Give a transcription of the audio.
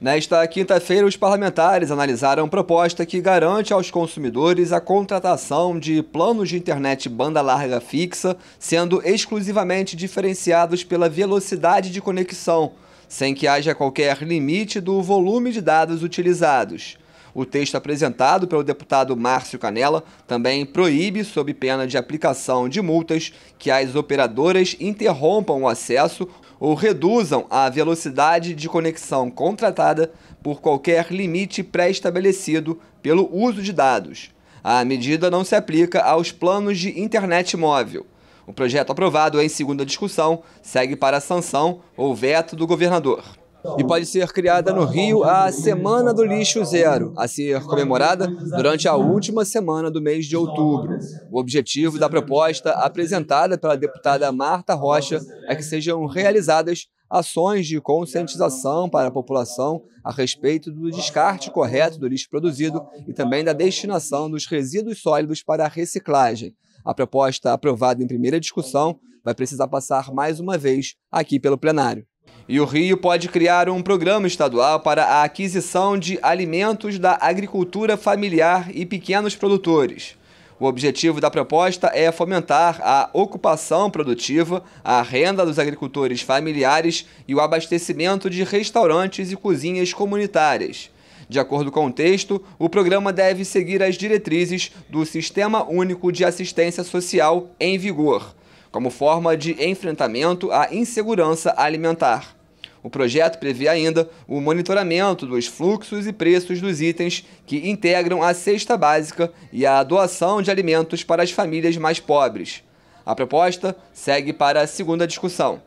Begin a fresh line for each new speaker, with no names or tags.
Nesta quinta-feira, os parlamentares analisaram proposta que garante aos consumidores a contratação de planos de internet banda larga fixa, sendo exclusivamente diferenciados pela velocidade de conexão, sem que haja qualquer limite do volume de dados utilizados. O texto apresentado pelo deputado Márcio Canella também proíbe, sob pena de aplicação de multas, que as operadoras interrompam o acesso ou reduzam a velocidade de conexão contratada por qualquer limite pré-estabelecido pelo uso de dados. A medida não se aplica aos planos de internet móvel. O projeto aprovado em segunda discussão segue para sanção ou veto do governador e pode ser criada no Rio a Semana do Lixo Zero, a ser comemorada durante a última semana do mês de outubro. O objetivo da proposta apresentada pela deputada Marta Rocha é que sejam realizadas ações de conscientização para a população a respeito do descarte correto do lixo produzido e também da destinação dos resíduos sólidos para a reciclagem. A proposta aprovada em primeira discussão vai precisar passar mais uma vez aqui pelo plenário. E o Rio pode criar um programa estadual para a aquisição de alimentos da agricultura familiar e pequenos produtores. O objetivo da proposta é fomentar a ocupação produtiva, a renda dos agricultores familiares e o abastecimento de restaurantes e cozinhas comunitárias. De acordo com o texto, o programa deve seguir as diretrizes do Sistema Único de Assistência Social em vigor, como forma de enfrentamento à insegurança alimentar. O projeto prevê ainda o monitoramento dos fluxos e preços dos itens que integram a cesta básica e a doação de alimentos para as famílias mais pobres. A proposta segue para a segunda discussão.